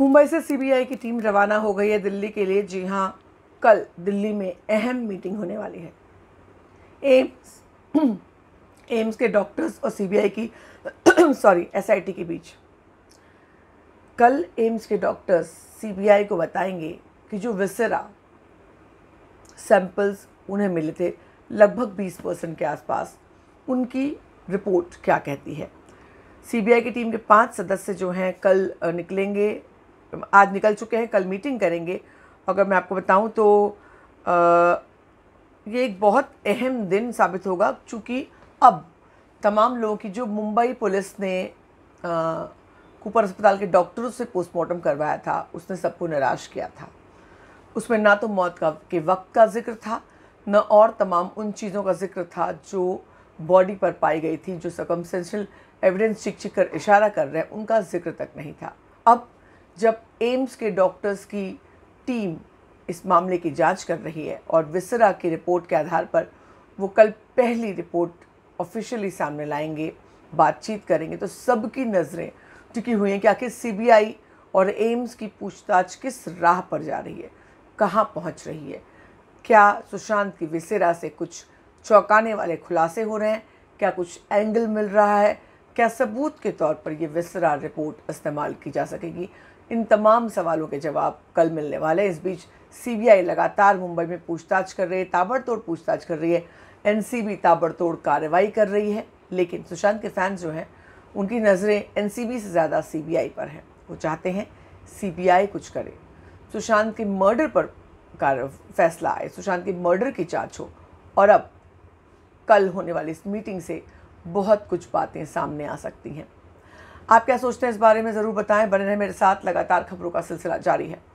मुंबई से सीबीआई की टीम रवाना हो गई है दिल्ली के लिए जी हाँ कल दिल्ली में अहम मीटिंग होने वाली है एम्स एम्स के डॉक्टर्स और सीबीआई की सॉरी एसआईटी के बीच कल एम्स के डॉक्टर्स सीबीआई को बताएंगे कि जो विसरा सैंपल्स उन्हें मिले थे लगभग 20 परसेंट के आसपास उनकी रिपोर्ट क्या कहती है सीबीआई की टीम के पांच सदस्य जो हैं कल निकलेंगे आज निकल चुके हैं कल मीटिंग करेंगे अगर मैं आपको बताऊं तो आ, ये एक बहुत अहम दिन साबित होगा क्योंकि अब तमाम लोगों की जो मुंबई पुलिस ने कुपर कूपर अस्पताल के डॉक्टरों से पोस्टमार्टम करवाया था उसने सबको निराश किया था उसमें ना तो मौत का के वक्त का जिक्र था न और तमाम उन चीज़ों का जिक्र था जो बॉडी पर पाई गई थी जो सकमसेंशल एविडेंस चिक चिक कर इशारा कर रहे हैं उनका जिक्र तक नहीं था अब जब एम्स के डॉक्टर्स की टीम इस मामले की जांच कर रही है और विसरा की रिपोर्ट के आधार पर वो कल पहली रिपोर्ट ऑफिशियली सामने लाएंगे बातचीत करेंगे तो सबकी नज़रें टिकी हुई हैं कि आखिर सीबीआई और एम्स की पूछताछ किस राह पर जा रही है कहाँ पहुँच रही है क्या सुशांत की विसेरा से कुछ चौंकाने वाले खुलासे हो रहे हैं क्या कुछ एंगल मिल रहा है क्या सबूत के तौर पर यह विसरा रिपोर्ट इस्तेमाल की जा सकेगी इन तमाम सवालों के जवाब कल मिलने वाले इस बीच सीबीआई लगातार मुंबई में पूछताछ कर रही है ताबड़तोड़ पूछताछ कर रही है एनसीबी ताबड़तोड़ कार्रवाई कर रही है लेकिन सुशांत के फैंस जो हैं उनकी नज़रें एनसीबी से ज़्यादा सीबीआई पर हैं वो चाहते हैं सीबीआई कुछ करे सुशांत के मर्डर पर फैसला आए सुशांत के मर्डर की जाँच हो और अब कल होने वाली इस मीटिंग से बहुत कुछ बातें सामने आ सकती हैं आप क्या सोचते हैं इस बारे में ज़रूर बताएं बने रहे मेरे साथ लगातार खबरों का सिलसिला जारी है